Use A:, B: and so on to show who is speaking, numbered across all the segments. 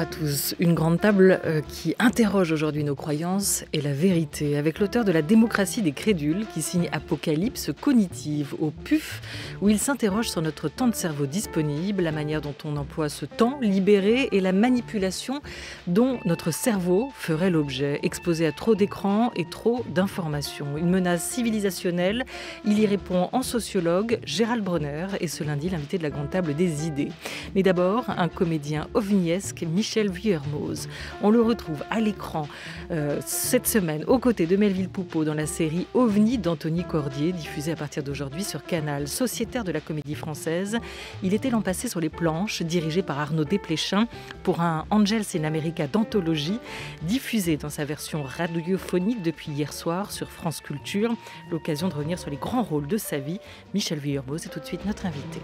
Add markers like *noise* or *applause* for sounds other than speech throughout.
A: à tous. Une grande table euh, qui interroge aujourd'hui nos croyances et la vérité, avec l'auteur de La démocratie des crédules qui signe Apocalypse cognitive au PUF, où il s'interroge sur notre temps de cerveau disponible, la manière dont on emploie ce temps libéré et la manipulation dont notre cerveau ferait l'objet, exposé à trop d'écrans et trop d'informations. Une menace civilisationnelle, il y répond en sociologue Gérald Bronner et ce lundi l'invité de la grande table des idées. Mais d'abord, un comédien ovniesque, Michel Michel Vuillermoz. On le retrouve à l'écran euh, cette semaine aux côtés de Melville Poupeau dans la série OVNI d'Anthony Cordier, diffusée à partir d'aujourd'hui sur Canal, sociétaire de la comédie française. Il était l'an passé sur les planches, dirigé par Arnaud Desplechin pour un Angels in America d'anthologie, diffusé dans sa version radiophonique depuis hier soir sur France Culture. L'occasion de revenir sur les grands rôles de sa vie. Michel Vuillermoz est tout de suite notre invité.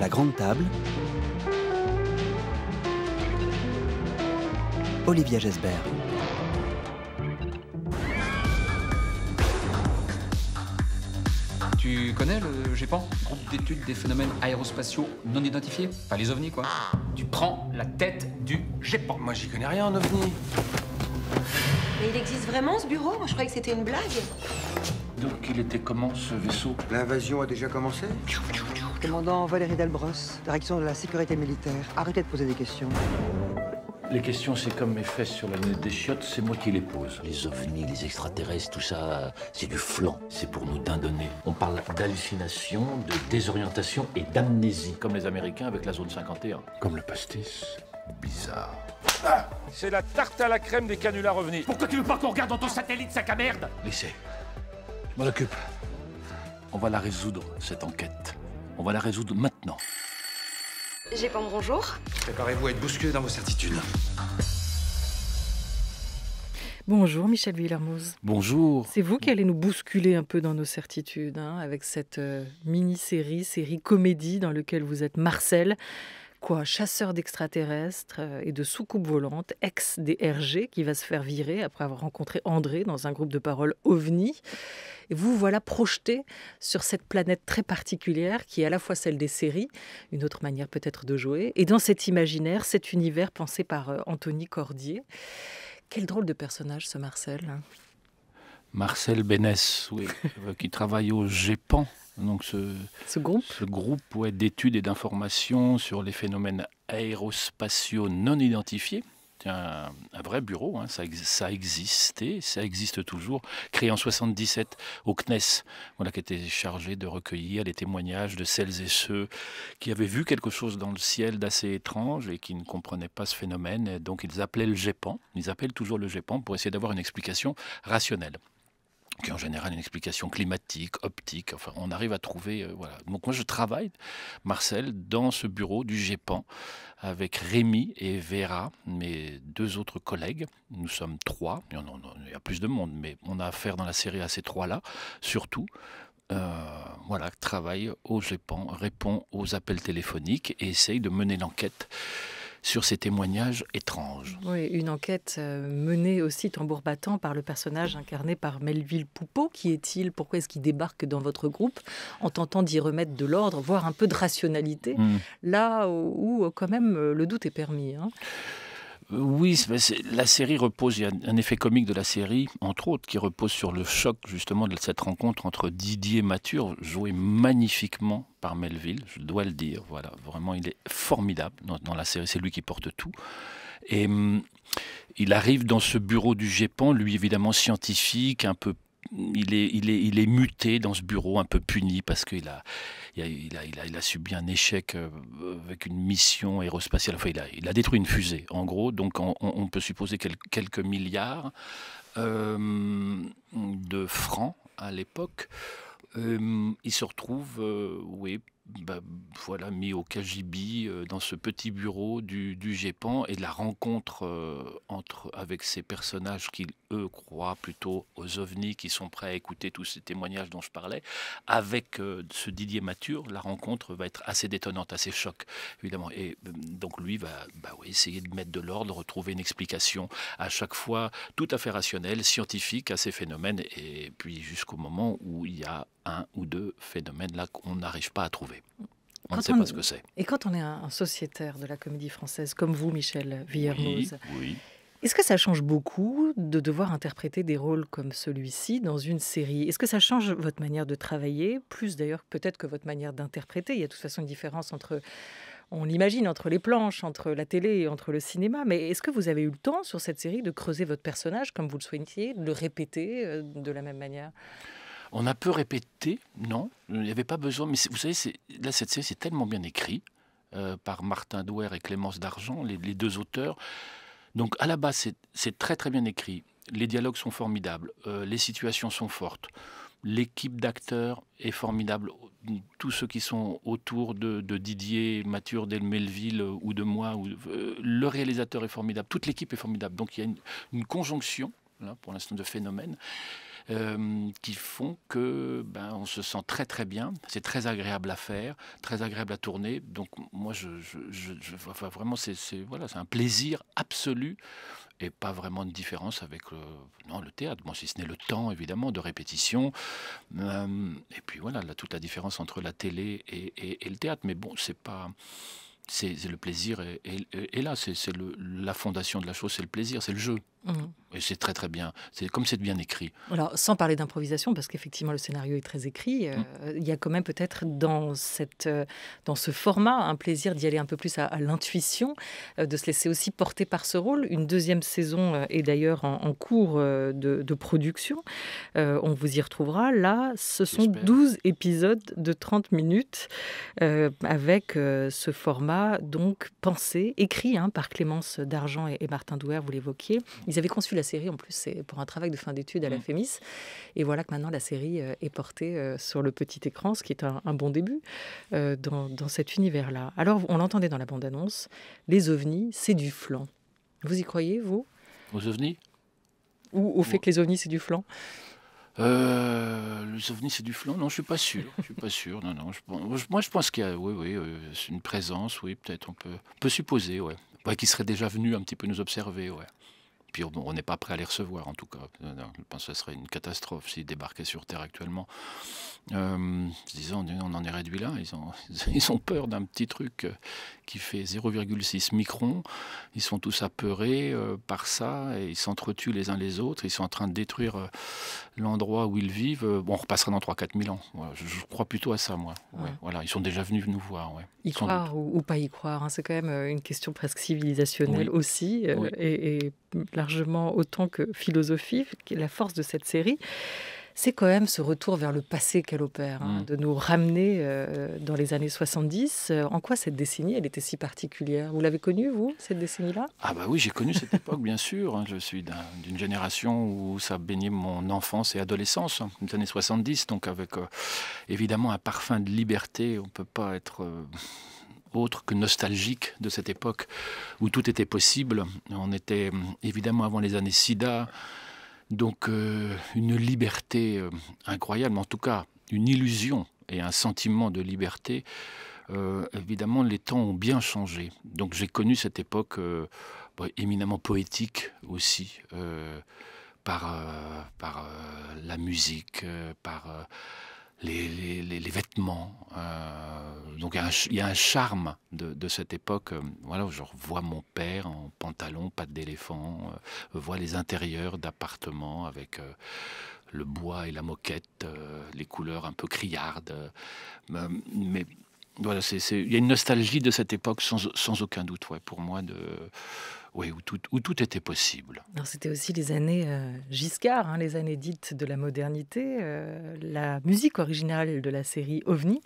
A: La Grande Table, Olivia Jesbert.
B: Tu connais le GEPAN, groupe d'études des phénomènes aérospatiaux non identifiés Enfin, les ovnis, quoi. Tu prends la tête du GEPAN. Moi, j'y connais rien en ovni.
A: Mais il existe vraiment, ce bureau Moi, je croyais que c'était une blague.
B: Donc, il était comment, ce vaisseau L'invasion a déjà commencé
A: Commandant Valérie Dalbros, direction de la sécurité militaire. Arrêtez de poser des questions.
B: Les questions, c'est comme mes fesses sur la lunette des chiottes, c'est moi qui les pose. Les ovnis, les extraterrestres, tout ça, c'est du flanc. C'est pour nous dindonner. On parle d'hallucination, de désorientation et d'amnésie, comme les Américains avec la zone 51. Comme le pastis, bizarre. Ah, c'est la tarte à la crème des canulars revenir. Pourquoi tu veux pas qu'on regarde dans ton satellite, sac à merde Laissez. Je m'en occupe. On va la résoudre, cette enquête. On va la résoudre maintenant. J'ai pas mon bonjour. Préparez-vous à être bousculé dans vos certitudes.
A: Bonjour Michel Villermoz.
B: Bonjour.
A: C'est vous qui allez nous bousculer un peu dans nos certitudes hein, avec cette euh, mini-série, série comédie dans laquelle vous êtes Marcel quoi, chasseur d'extraterrestres euh, et de soucoupes volantes, ex des RG, qui va se faire virer après avoir rencontré André dans un groupe de paroles ovni. Et vous voilà projeté sur cette planète très particulière qui est à la fois celle des séries, une autre manière peut-être de jouer, et dans cet imaginaire, cet univers pensé par euh, Anthony Cordier. Quel drôle de personnage ce Marcel hein.
B: Marcel Bénès, oui, euh, qui travaille au GEPAN, donc ce, groupe, ce groupe d'études et d'informations sur les phénomènes aérospatiaux non identifiés. Un, un vrai bureau, hein. ça, ça existait, ça existe toujours, créé en 77 au CNES, voilà, qui était chargé de recueillir les témoignages de celles et ceux qui avaient vu quelque chose dans le ciel d'assez étrange et qui ne comprenaient pas ce phénomène. donc ils appelaient le GEPAN, ils appellent toujours le GEPAN pour essayer d'avoir une explication rationnelle qui est en général une explication climatique, optique, enfin on arrive à trouver, euh, voilà. Donc moi je travaille, Marcel, dans ce bureau du GEPAN avec Rémi et Vera, mes deux autres collègues, nous sommes trois, il y, a plus de monde, mais on a affaire dans la série à ces trois-là, surtout, euh, voilà, travaille au GEPAN, répond aux appels téléphoniques et essaye de mener l'enquête sur ces témoignages étranges.
A: Oui, une enquête euh, menée aussi tambour battant par le personnage incarné par Melville Poupeau. Qui est-il Pourquoi est-ce qu'il débarque dans votre groupe en tentant d'y remettre de l'ordre, voire un peu de rationalité, hmm. là où quand même euh, le doute est permis hein.
B: Oui, la série repose, il y a un effet comique de la série, entre autres, qui repose sur le choc justement de cette rencontre entre Didier Mathur, joué magnifiquement par Melville, je dois le dire, voilà, vraiment il est formidable dans, la série, c'est lui qui porte tout. Et hum, il arrive dans ce bureau du GEPAN, lui évidemment scientifique, un peu il est, il, est, il est muté dans ce bureau, un peu puni parce qu'il a, il a, il a, subi un échec euh, avec une mission aérospatiale. Enfin, il a, détruit une fusée, en gros. Donc, on, peut supposer quelques milliards euh, de francs à l'époque. Euh, il se retrouve, bah, voilà, mis au KGB euh, dans ce petit bureau du, du et la rencontre euh, entre, avec ces personnages qui, eux, croient plutôt aux ovnis, qui sont prêts à écouter tous ces témoignages dont je parlais, avec euh, ce Didier Mature, la rencontre va être assez détonnante, assez choc, évidemment. Et donc lui va bah, oui, essayer de mettre de l'ordre, retrouver une explication à chaque fois tout à fait rationnelle, scientifique à ces phénomènes, et puis jusqu'au moment où il y a un ou deux phénomènes-là qu'on n'arrive pas à trouver. On ne sait pas ce que c'est.
A: Et quand on est un, sociétaire de la comédie française, comme vous, Michel Villermoz, oui, est-ce que ça change beaucoup de devoir interpréter des rôles comme celui-ci dans une série Est-ce que ça change votre manière de travailler, plus d'ailleurs peut-être que votre manière d'interpréter Il y a de toute façon une différence entre on l'imagine, entre les planches, entre la télé et entre le cinéma. Mais est-ce que vous avez eu le temps sur cette série de creuser votre personnage comme vous le souhaitiez, de le répéter euh, de la même manière
B: on a peu répété, non Il n'y avait pas besoin. Mais vous savez, là, cette série, c'est tellement bien écrit euh, par Martin Douer et Clémence D'Argent, les, deux auteurs. Donc, à la base, c'est très, très bien écrit. Les dialogues sont formidables. Euh, les situations sont fortes. L'équipe d'acteurs est formidable. Tous ceux qui sont autour de, Didier, Mathieu Delmelville euh, ou de moi, le réalisateur est formidable. Toute l'équipe est formidable. Donc, il y a une, conjonction, là, pour l'instant, de phénomènes. Euh, qui font que ben, on se sent très très bien. C'est très agréable à faire, très agréable à tourner. Donc moi, je, vraiment, c'est voilà, un plaisir absolu et pas vraiment de différence avec le, euh, non, le théâtre. Bon, si ce n'est le temps, évidemment, de répétition. Euh, et puis voilà, là, toute la différence entre la télé et, le théâtre. Mais bon, c'est pas. C'est le plaisir et, et là, c'est la fondation de la chose, c'est le plaisir, c'est le jeu. Mmh. Et c'est très très bien. C'est comme c'est bien écrit.
A: Alors, sans parler d'improvisation, parce qu'effectivement le scénario est très écrit, euh, mmh. il y a quand même peut-être dans cette, euh, dans ce format un plaisir d'y aller un peu plus à, l'intuition, euh, de se laisser aussi porter par ce rôle. Une deuxième saison est d'ailleurs en, cours de, production. on vous y retrouvera. Là, ce sont 12 épisodes de 30 minutes avec ce format donc pensé, écrit hein, par Clémence Dargent et, Martin Douer. Vous l'évoquiez. Mmh. Ils avaient conçu la série en plus, c'est pour un travail de fin d'études à la mm. Fémis. Et voilà que maintenant la série euh, est portée euh, sur le petit écran, ce qui est un, bon début euh, dans, cet univers-là. Alors, on l'entendait dans la bande-annonce, les ovnis, c'est du flan. Vous y croyez, vous
B: Aux ovnis Ou au fait que les ovnis, c'est du flan les ovnis, c'est du flan Non, je suis pas sûr. Je suis pas sûr. Non, non. moi, je pense qu'il y a, oui, une présence. Oui, peut-être. On peut, peut supposer, ouais. ouais qui serait déjà venu un petit peu nous observer, ouais. Et puis on n'est pas prêt à les recevoir en tout cas. Euh, je pense que ce serait une catastrophe s'ils débarquaient sur Terre actuellement. Euh, disons, on en est réduit là. Ils ont, *laughs* ils peur d'un petit truc euh, qui fait 0,6 microns. Ils sont tous apeurés par ça et ils s'entretuent les uns les autres. Ils sont en train de détruire l'endroit où ils vivent. Bon, on repassera dans 3-4 000 ans. Je, crois plutôt à ça, moi. voilà, ils sont déjà venus nous voir. Ouais. Y croire
A: ou, pas y croire, hein, c'est quand même une question presque civilisationnelle aussi. et, et autant que philosophie, la force de cette série, c'est quand même ce retour vers le passé qu'elle opère, hein, mm. de nous ramener euh, dans les années 70. Euh, en quoi cette décennie, elle était si particulière Vous l'avez connue, vous, cette décennie-là
B: Ah bah oui, j'ai connu cette *laughs* époque, bien sûr. Hein. Je suis d'une génération où ça baignait mon enfance et adolescence, hein, les années 70, donc avec euh, évidemment un parfum de liberté. On ne peut pas être autre que nostalgique de cette époque où tout était possible. On était euh, évidemment avant les années SIDA, donc euh, une liberté euh, incroyable, en tout cas une illusion et un sentiment de liberté. évidemment, les temps ont bien changé. Donc j'ai connu cette époque bah, éminemment poétique aussi par, par la musique, par les, vêtements. Euh, donc il y, a un charme de, cette époque. Euh, voilà, je revois mon père en pantalon, pattes d'éléphant, euh, vois les intérieurs d'appartements avec euh, le bois et la moquette, les couleurs un peu criardes. mais c'est, il y a une nostalgie de cette époque sans, sans aucun doute, ouais, pour moi, de, ouais, où, tout, où tout était possible.
A: c'était aussi les années euh, Giscard, hein, les années dites de la modernité. Euh, la musique originale de la série OVNI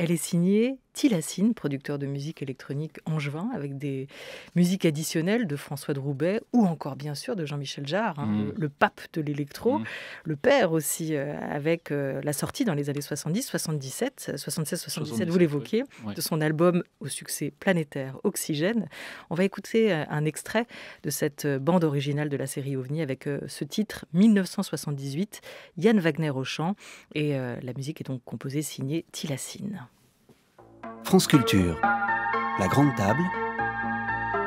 A: elle est signée Tilassine, producteur de musique électronique angevin, avec des musiques additionnelles de François de Roubaix ou encore bien sûr de Jean-Michel Jarre, hein, mmh. le, pape de l'électro, mmh. le père aussi, euh, avec euh, la sortie dans les années 70, 77, 76, 77, vous l'évoquez, de son album au succès planétaire Oxygène. On va écouter euh, un extrait de cette bande originale de la série OVNI avec ce titre 1978, Yann Wagner au chant, et la musique est donc composée signée Tilacine.
B: France Culture, La Grande
A: Table,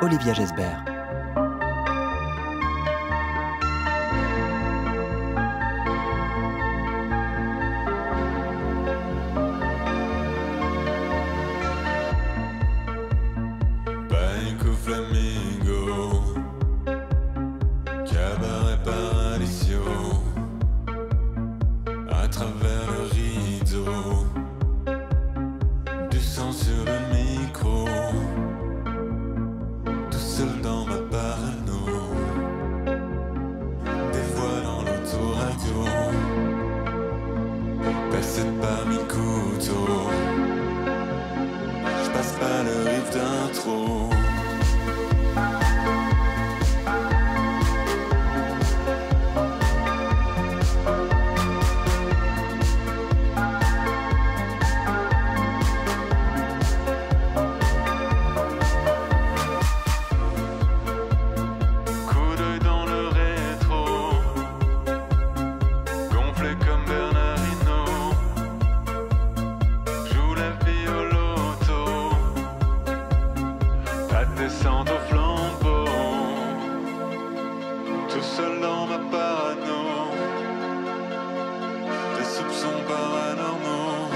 A: Olivia Gesbert.
B: sont paranormaux.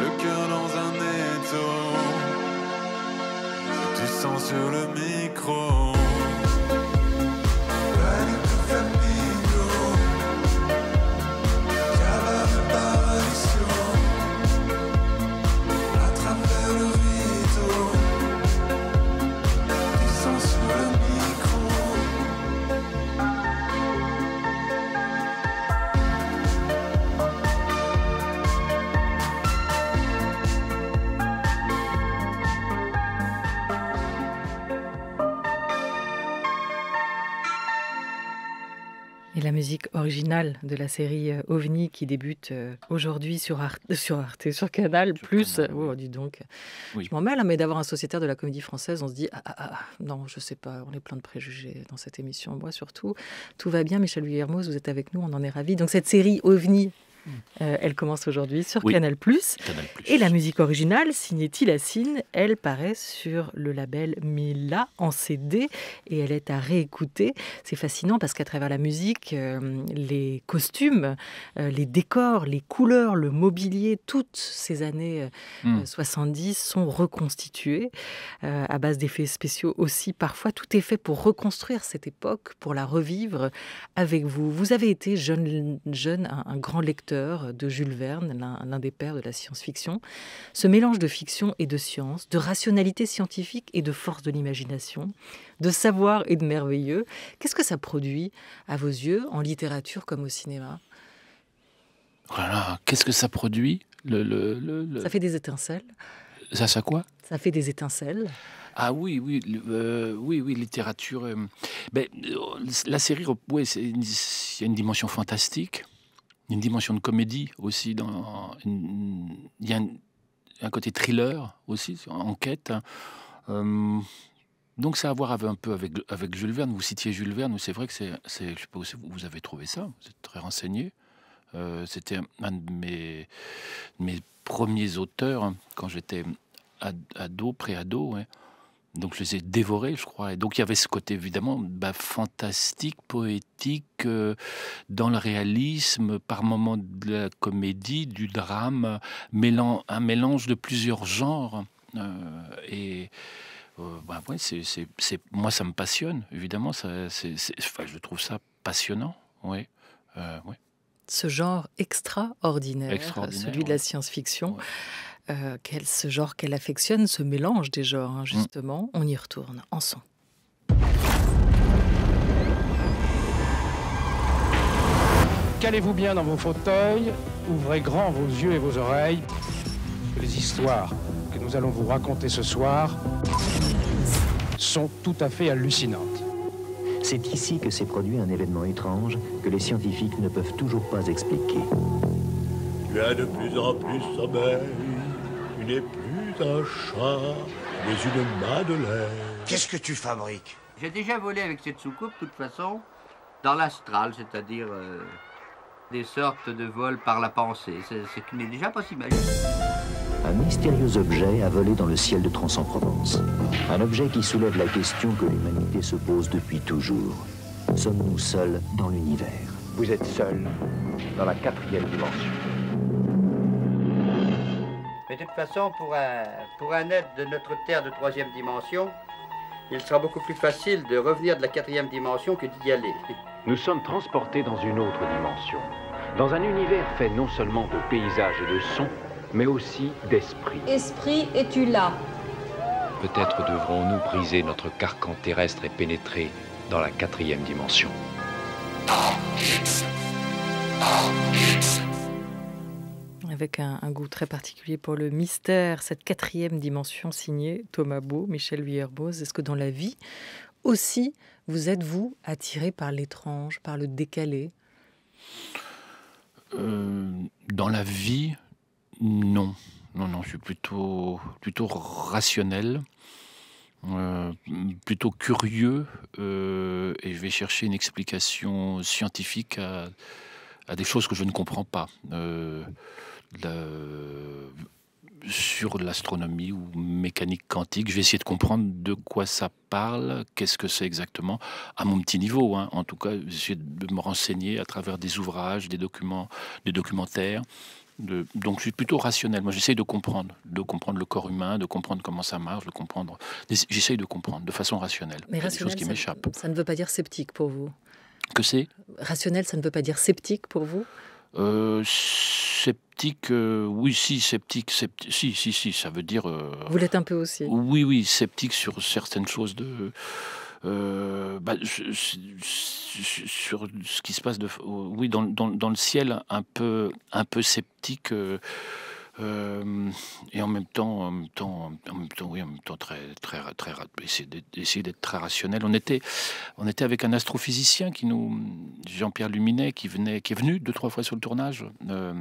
B: Le cœur dans un étau. Du sang sur le micro.
A: de la série euh, OVNI qui débute euh, aujourd'hui sur, Arte, sur Canal+. plus, Oh, dis donc, je m'en mêle, hein, mais d'avoir un sociétaire de la comédie française, on se dit ah, ah, ah, non, je sais pas, on est plein de préjugés dans cette émission. Moi surtout, tout va bien, Michel Villermoz, vous êtes avec nous, on en est ravis. Donc cette série OVNI euh, elle commence aujourd'hui sur Canal+. Et la musique originale, signée Tilassine, elle paraît sur le label Mila en CD et elle est à réécouter. C'est fascinant parce qu'à travers la musique, euh, les costumes, euh, les décors, les couleurs, le mobilier, toutes ces années 70 hmm. sont reconstituées à base d'effets spéciaux aussi. Parfois, tout est fait pour reconstruire cette époque, pour la revivre avec vous. Vous avez été jeune, jeune un grand lecteur de Jules Verne, l'un des pères de la science-fiction. Ce mélange de fiction et de science, de rationalité scientifique et de force de l'imagination, de savoir et de merveilleux, qu'est-ce que ça produit à vos yeux en littérature comme au cinéma
B: voilà, oh qu'est-ce que ça produit le, Ça fait des étincelles. Ça, ça quoi Ça fait des étincelles. Ah oui, oui, euh, oui, oui, littérature. Euh, euh, la série, oui, il y a une dimension fantastique une dimension de comédie aussi. Dans, il y a un, côté thriller aussi, enquête. Euh, donc ça a à voir un peu avec, avec Jules Verne. Vous citiez Jules Verne, c'est vrai que c'est, je sais pas vous avez trouvé ça, vous êtes très renseigné. Euh, c'était un de mes, mes premiers auteurs hein, quand j'étais ado, pré-ado. Ouais. Donc je les ai dévorés, je crois. Et donc il y avait ce côté évidemment bah, fantastique, poétique, euh, dans le réalisme, par moments de la comédie, du drame, un mélange de plusieurs genres. Euh, et euh, bah, ouais, moi ça me passionne, évidemment. Ça, je trouve ça passionnant. Ce genre
A: extraordinaire, celui de la science-fiction. Euh, quel, ce genre qu'elle affectionne, ce mélange des genres, hein, mm. justement. On y retourne Ensemble.
B: quallez vous bien dans vos fauteuils, ouvrez grand vos yeux et vos oreilles. Les histoires que nous allons vous raconter ce soir sont tout à fait hallucinantes. C'est ici que s'est produit un événement étrange que les scientifiques ne peuvent toujours pas expliquer. Tu as de plus en plus sommeil plus un chat, mais une madeleine. Qu'est-ce que tu fabriques
A: J'ai déjà volé avec cette soucoupe, de toute façon, dans l'astral, c'est-à-dire euh, des sortes de vols par la pensée, ce qui n'est déjà pas si
B: Un mystérieux objet a volé dans le ciel de Trans-en-Provence. Un objet qui soulève la question que l'humanité se pose depuis toujours. Sommes-nous seuls dans l'univers Vous êtes seul dans la quatrième dimension de toute façon, pour un, pour un être de
A: notre Terre de troisième dimension, il sera beaucoup plus facile de revenir de la quatrième dimension
B: que d'y aller. *laughs* Nous sommes transportés dans une autre dimension, dans un univers fait non seulement de paysages et de sons, mais aussi d'esprit.
A: esprit es-tu là
B: Peut-être devrons-nous briser notre carcan terrestre et pénétrer dans la quatrième dimension.
A: Avec un, goût très particulier pour le mystère, cette quatrième dimension signée Thomas Beau, Michel Vuillerbose. Est-ce que dans la vie aussi, vous êtes, vous, attiré par l'étrange, par le décalé
B: euh, Dans la vie, non. Non, non, je suis plutôt, plutôt rationnel. Euh, plutôt curieux euh, et je vais chercher une explication scientifique à, des choses que je ne comprends pas. Euh, sur l'astronomie ou mécanique quantique. Je vais essayer de comprendre de quoi ça parle, qu'est-ce que c'est exactement, à mon petit niveau. Hein. En tout cas, j'essaie de me renseigner à travers des ouvrages, des documents, des documentaires. donc je suis plutôt rationnel. Moi, j'essaie de comprendre, de comprendre le corps humain, de comprendre comment ça marche, de comprendre. J'essaie de comprendre de façon rationnelle. Mais rationnel, qui
A: Ça ne veut pas dire sceptique pour vous. Que c'est Rationnel, ça ne veut pas dire sceptique pour vous
B: euh, sceptique, euh, oui, si, sceptique, sceptique, si, si, si, ça veut dire. Euh, Vous l'êtes un peu aussi. Oui, oui, sceptique sur certaines choses de. Bah, sur ce qui se passe de, oui, dans, dans, le ciel, un peu, un peu sceptique. Euh, et en même temps, en même temps, en même temps, oui, en même temps, très, très, très, essayer d'être très rationnel. On était, on était avec un astrophysicien qui nous, Jean-Pierre Luminet, qui venait, qui est venu deux trois fois sur le tournage. Euh,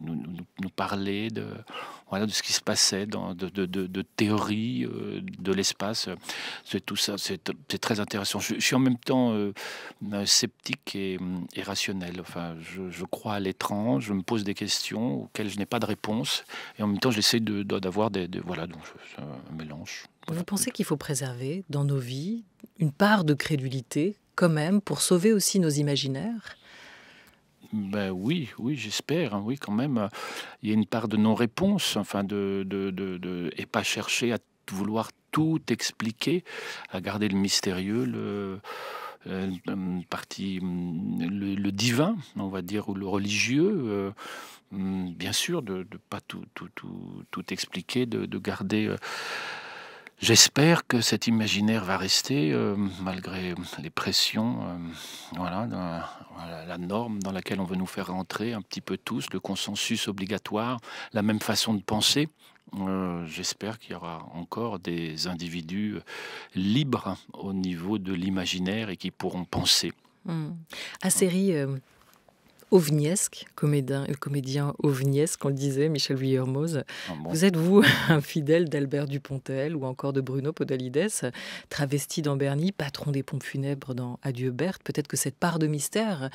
B: nous, parler de, voilà, de ce qui se passait, dans, de, de, de, théorie euh, de l'espace. C'est tout ça, c'est très intéressant. Je, suis en même temps euh, euh, sceptique mm, et, rationnel. Enfin, je, crois à l'étrange, je me pose des questions auxquelles je n'ai pas de réponse, et en même temps, j'essaie d'avoir de, des, Voilà, donc un mélange.
A: Vous pensez qu'il faut préserver dans nos vies une part de crédulité, quand même, pour sauver aussi nos imaginaires
B: ben oui, oui, j'espère. Hein. oui, quand même, euh, il y a une part de non-réponse, enfin de, de, de, et pas chercher à vouloir tout expliquer, à garder le mystérieux, le euh, partie mm, le, divin, on va dire, ou le religieux. Euh, mm, bien sûr, de ne pas tout, tout, tout, tout expliquer, de, garder. J'espère que cet imaginaire va rester euh, malgré les pressions, euh, voilà, la, norme dans laquelle on veut nous faire rentrer un petit peu tous, le consensus obligatoire, la même façon de penser. Euh, j'espère qu'il y aura encore des individus libres au niveau de l'imaginaire et qui pourront penser.
A: À hum. série, ovniesque, comédien, euh, comédien ovniesque, on le disait, Michel Vuillermoz. Ah vous êtes, vous, *laughs* un fidèle d'Albert Dupontel ou encore de Bruno Podalides, travesti dans Bernie, patron des pompes funèbres dans Adieu Berthe. Peut-être que cette part de mystère,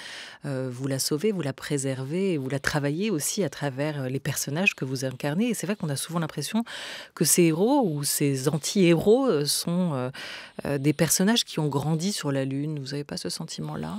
A: euh, vous la sauvez, vous la préservez, vous la travaillez aussi à travers euh, les personnages que vous incarnez. Et c'est vrai qu'on a souvent l'impression que ces héros ou ces anti-héros sont des personnages qui ont grandi sur la Lune. Vous n'avez pas ce sentiment-là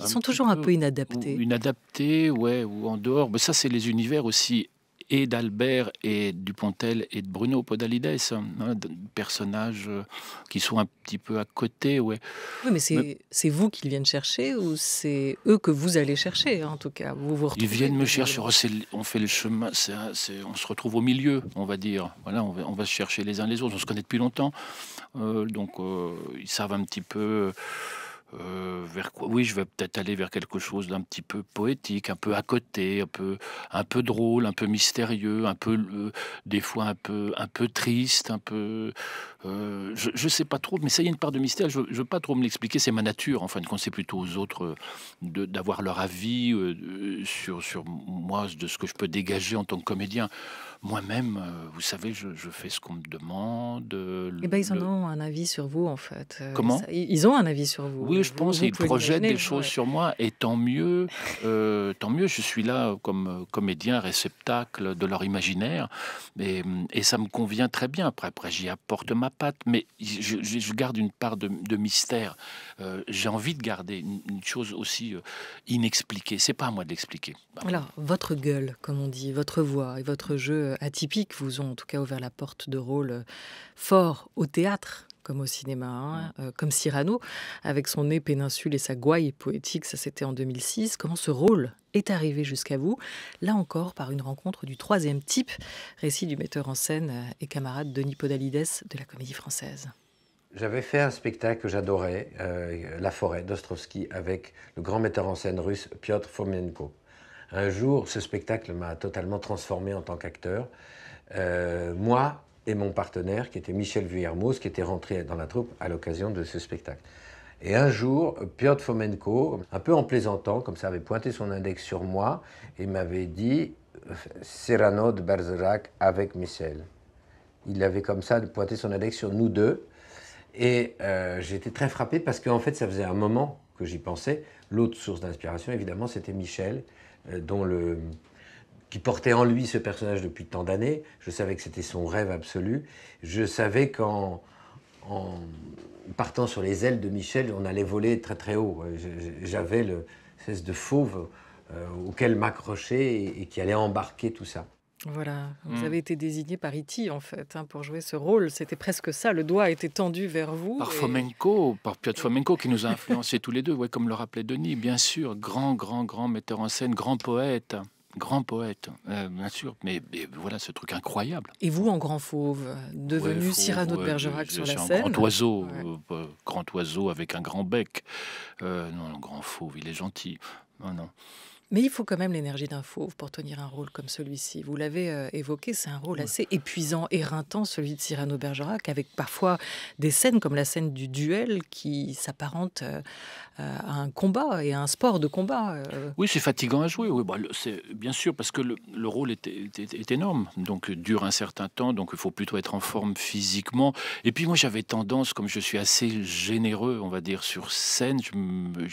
B: ils sont toujours un peu
A: inadaptés.
B: inadaptés, ouais, ou en dehors. Mais ça, c'est les univers aussi et d'Albert et Dupontel et de Bruno Podalides, hein, hein, personnages euh, qui sont un petit peu à côté. Ouais. Oui, mais
A: c'est vous qu'ils viennent chercher ou c'est eux que vous allez chercher hein, en tout cas vous vous Ils viennent me
B: chercher, oh, on fait le chemin, on se retrouve au milieu, on va dire. Voilà, on va, on va se chercher les uns les autres, on se connaît depuis longtemps, euh, donc euh, ils savent un petit peu. Euh, vers Oui, je vais peut-être aller vers quelque chose d'un petit peu poétique, un peu à côté, un peu, un peu drôle, un peu mystérieux, un peu, euh, des fois un peu, un peu triste, un peu, euh, je ne sais pas trop, mais ça y est, une part de mystère. Je ne veux pas trop me l'expliquer. C'est ma nature, en fin de compte. plutôt aux autres euh, d'avoir leur avis euh, sur, sur moi, de ce que je peux dégager en tant que comédien. Moi-même, vous savez, je, fais ce qu'on me demande. Et eh ben,
A: ils en ont un avis sur vous, en fait. Comment Ils ont un avis sur vous. Oui,
B: je pense. Vous ils projettent des choses sur moi. Et tant mieux, tant mieux. Je suis là comme comédien, réceptacle de leur imaginaire. Et, ça me convient très bien. Après, après j'y apporte ma mais je, garde une part de, mystère. Euh, j'ai envie de garder une, chose aussi euh, inexpliquée. C'est pas à moi de l'expliquer. Alors,
A: votre gueule, comme on dit, votre voix et votre jeu atypique vous ont en tout cas ouvert la porte de rôle euh, fort au théâtre comme au cinéma, hein, euh, comme Cyrano, avec son nez péninsule et sa gouaille poétique, ça c'était en 2006. Comment ce rôle est arrivé jusqu'à vous, là encore par une rencontre du troisième type, récit du metteur en scène euh, et camarade Denis Podalides de la Comédie Française.
B: J'avais fait un spectacle que j'adorais, euh, La forêt d'Ostrovski, avec le grand metteur en scène russe Piotr Fomenko. Un jour, ce spectacle m'a totalement transformé en tant qu'acteur. moi, et mon partenaire qui était Michel Vuillermoz, qui était rentré dans la troupe à l'occasion de ce spectacle. Et un jour, Piotr Fomenko, un peu en plaisantant, comme ça, avait pointé son index sur moi et m'avait dit Serrano de Bergerac avec Michel. Il avait comme ça pointé son index sur nous deux. Et euh, j'étais très frappé parce qu'en fait, ça faisait un moment que j'y pensais. L'autre source d'inspiration, évidemment, c'était Michel, euh, dont le, qui portait en lui ce personnage depuis tant d'années. Je savais que c'était son rêve absolu. Je savais qu'en en partant sur les ailes de Michel, on allait voler très très haut. Euh, j'avais le cesse de fauve euh, auquel m'accrocher et, qui allait embarquer tout ça.
A: Voilà, vous hmm. avez été désigné par Iti e en fait hein, pour jouer ce rôle. C'était presque ça, le doigt était tendu vers vous. Par
B: Fomenko, par Piotr Fomenko qui nous a influencés tous les deux, ouais, comme le rappelait Denis, bien sûr, grand, grand, grand metteur en scène, grand poète grand poète, euh, bien sûr, mais, voilà ce truc incroyable.
A: Et vous, en grand fauve, euh, devenu Cyrano de Bergerac sur la scène Grand oiseau,
B: euh, grand oiseau avec un grand bec. non, grand fauve, il est gentil. Non, non.
A: Mais il faut quand même l'énergie d'un fauve pour tenir un rôle comme celui-ci. Vous l'avez euh, évoqué, c'est un rôle assez épuisant, éreintant, celui de Cyrano Bergerac, avec parfois des scènes comme la scène du duel qui s'apparente euh, euh, à un combat et à un sport de combat.
B: Oui, c'est fatigant à jouer. Oui, bah, c'est bien sûr parce que le, rôle est, énorme, donc dure un certain temps, donc il faut plutôt être en forme physiquement. Et puis moi, j'avais tendance, comme je suis assez généreux, on va dire sur scène, je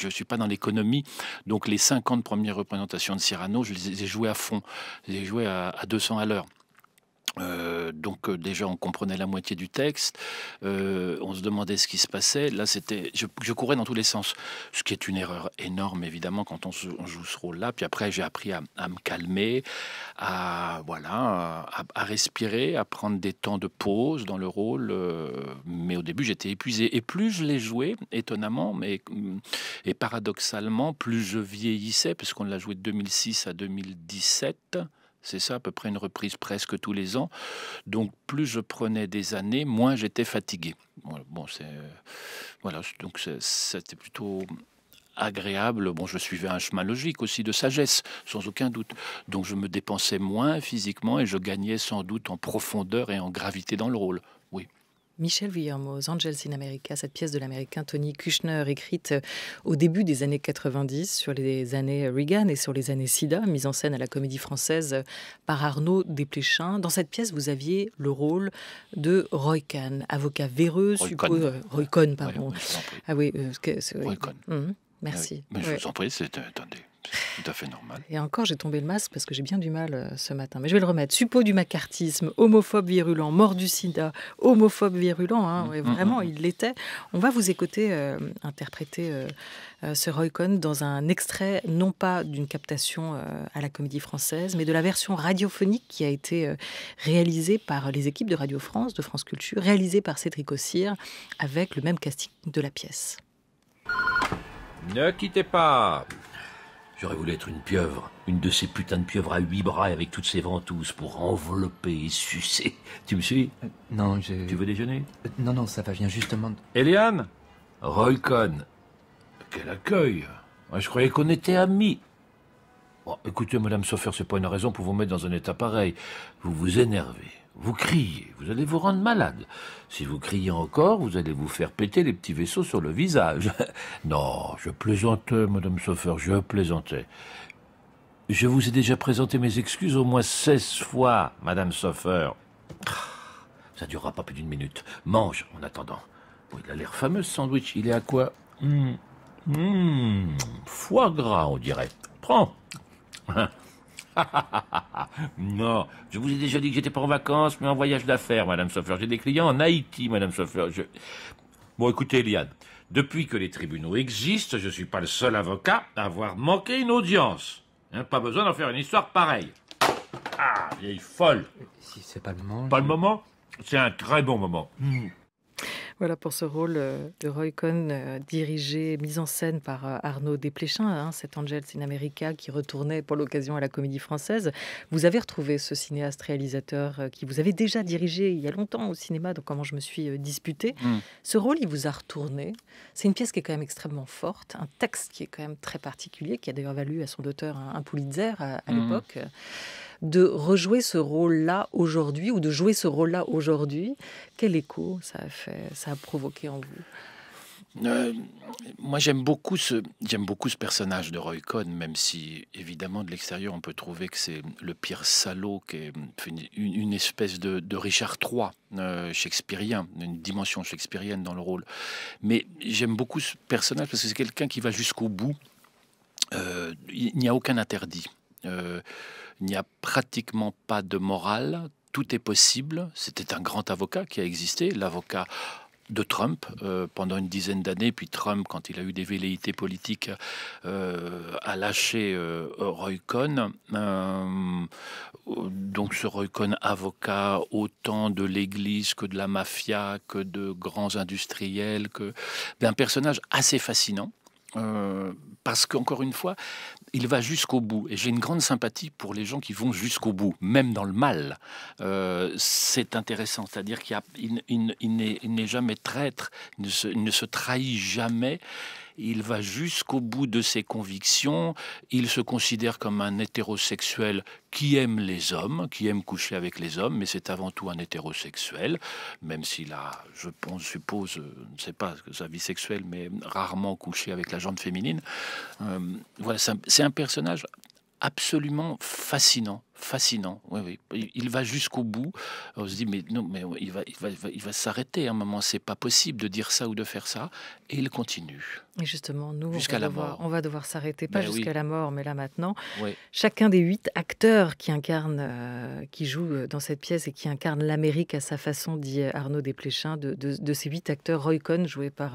B: ne suis pas dans l'économie, donc les 50 premières présentation de Cyrano, je les ai joués à fond, je les ai joués à 200 à l'heure. Euh, donc euh, déjà on comprenait la moitié du texte, euh, on se demandait ce qui se passait. Là c'était, je, courais dans tous les sens, ce qui est une erreur énorme évidemment quand on, joue ce rôle-là. Puis après j'ai appris à, me calmer, à voilà, à, respirer, à prendre des temps de pause dans le rôle. mais au début j'étais épuisé et plus je l'ai joué, étonnamment, mais mm, et paradoxalement plus je vieillissais puisqu'on l'a joué de 2006 à 2017. C'est ça, à peu près une reprise presque tous les ans. Donc, plus je prenais des années, moins j'étais fatigué. bon, c'est. Euh, voilà, donc c'était plutôt agréable. Bon, je suivais un chemin logique aussi de sagesse, sans aucun doute. Donc, je me dépensais moins physiquement et je gagnais sans doute en profondeur et en gravité dans le rôle. Oui.
A: Michel Villermoz, Angels in America, cette pièce de l'américain Tony Kushner, écrite euh, au début des années 90 sur les années Reagan et sur les années SIDA, mise en scène à la comédie française par Arnaud Desplechin. Dans cette pièce, vous aviez le rôle de Roy Kahn, avocat véreux, Roy Roycon, euh, Roy pardon. ah oui, Roy merci. je
B: vous en prie, c'est... Attendez tout à fait normal.
A: Et encore, j'ai tombé le masque parce que j'ai bien du mal euh, ce matin. Mais je vais le remettre. Suppos du macartisme, homophobe virulent, mort du sida, homophobe virulent. Hein, mm, mm, mm, vraiment, il l'était. On va vous écouter euh, interpréter euh, ce Roycon dans un extrait, non pas d'une captation à la comédie française, mais de la version radiophonique qui a été réalisée par les équipes de Radio France, de France Culture, réalisée par Cédric Ossire, avec le même casting de la pièce.
B: Ne quittez pas J'aurais voulu être une pieuvre, une de ces putains de pieuvres à huit bras avec toutes ses ventouses pour envelopper et sucer. *laughs* Tu me suis euh, Non, je... Tu veux déjeuner euh, Non, non, ça va, je viens justement... de- Eliane Rolcon. Quel accueil Moi, Je croyais qu'on était amis. Bon, oh, écoutez, Madame Soffer, n'est pas une raison pour vous mettre dans un état pareil. Vous vous énervez, vous criez, vous allez vous rendre malade. Si vous criez encore, vous allez vous faire péter les petits vaisseaux sur le visage. *laughs* non, je plaisantais, Madame Soffer, je plaisantais. Je vous ai déjà présenté mes excuses au moins 16 fois, Madame Soffer. Ah, ça durera pas plus d'une minute. Mange en attendant. Oh, il a l'air fameux ce sandwich. Il est à quoi Hum, Foie gras, on dirait. Prends. *laughs* non, je vous ai déjà dit que j'étais pas en vacances, mais en voyage d'affaires, Madame Soffer. J'ai des clients en Haïti, Madame Soffer. Bon, écoutez, Eliane, depuis que les tribunaux existent, je ne suis pas le seul avocat à avoir manqué une audience. Hein, pas besoin d'en faire une histoire pareille. Ah, vieille folle. Si c'est pas le moment. Pas le moment C'est un très bon moment. Hmm.
A: Voilà pour ce rôle euh, de Roy Cohn, euh, dirigé, mis en scène par euh, Arnaud Desplechin, cet hein, angel in America qui retournait pour l'occasion à la Comédie Française. Vous avez retrouvé ce cinéaste réalisateur qui vous avait déjà dirigé il y a longtemps au cinéma, donc comment je me suis disputé. Mm. Ce rôle, il vous a retourné. C'est une pièce qui est quand même extrêmement forte, un texte qui est quand même très particulier, qui a d'ailleurs valu à son auteur un, Pulitzer à, mm. l'époque de rejouer ce rôle-là aujourd'hui ou de jouer ce rôle-là aujourd'hui Quel écho ça a fait, ça a provoqué en vous
B: euh, moi, j'aime beaucoup ce j'aime beaucoup ce personnage de Roy Cohn, même si évidemment de l'extérieur on peut trouver que c'est le pire salaud, qui est une, espèce de, Richard III euh, shakespearien, une dimension shakespearienne dans le rôle. Mais j'aime beaucoup ce personnage parce que c'est quelqu'un qui va jusqu'au bout. Euh, il n'y a aucun interdit. Euh, il n'y a pratiquement pas de morale. Tout est possible. C'était un grand avocat qui a existé, l'avocat de Trump euh, pendant une dizaine d'années. Puis Trump, quand il a eu des velléités politiques, euh, a lâché Roy Cohn. donc ce Roy Cohn, avocat autant de l'Église que de la mafia, que de grands industriels, que d'un personnage assez fascinant. parce qu'encore une fois, il va jusqu'au bout. Et j'ai une grande sympathie pour les gens qui vont jusqu'au bout, même dans le mal. Euh, c'est intéressant, c'est-à-dire qu'il n'est jamais traître, il ne se trahit jamais il va jusqu'au bout de ses convictions, il se considère comme un hétérosexuel qui aime les hommes, qui aime coucher avec les hommes, mais c'est avant tout un hétérosexuel, même s'il a, je suppose, euh, je ne sais pas sa vie sexuelle, mais rarement couché avec la jambe féminine. Euh, voilà, c'est un personnage absolument fascinant fascinant. Il va jusqu'au bout. On se dit, mais non, mais il va, il va, il va s'arrêter à un moment. C'est pas possible de dire ça ou de faire ça. Et il continue.
A: Et justement, nous, jusqu'à on, va la devoir, mort. on va devoir s'arrêter, pas ben jusqu'à la mort, mais là maintenant. Chacun des huit acteurs qui incarnent, euh, qui jouent euh, dans cette pièce et qui incarnent l'Amérique à sa façon, dit euh, Arnaud Desplechin, de, de, ces huit acteurs, Roy Cohn, joué par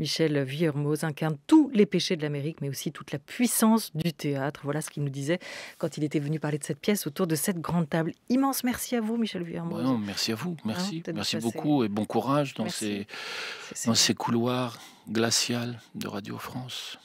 A: Michel Villermoz, incarne tous les péchés de l'Amérique, mais aussi toute la puissance du théâtre. Voilà ce qu'il nous disait quand il était venu parler de cette pièce autour de cette grande table. Immense merci à vous, Michel Vuillermoz.
B: merci à vous, merci. merci beaucoup et bon courage dans, ces, dans ces couloirs glaciaux de Radio France.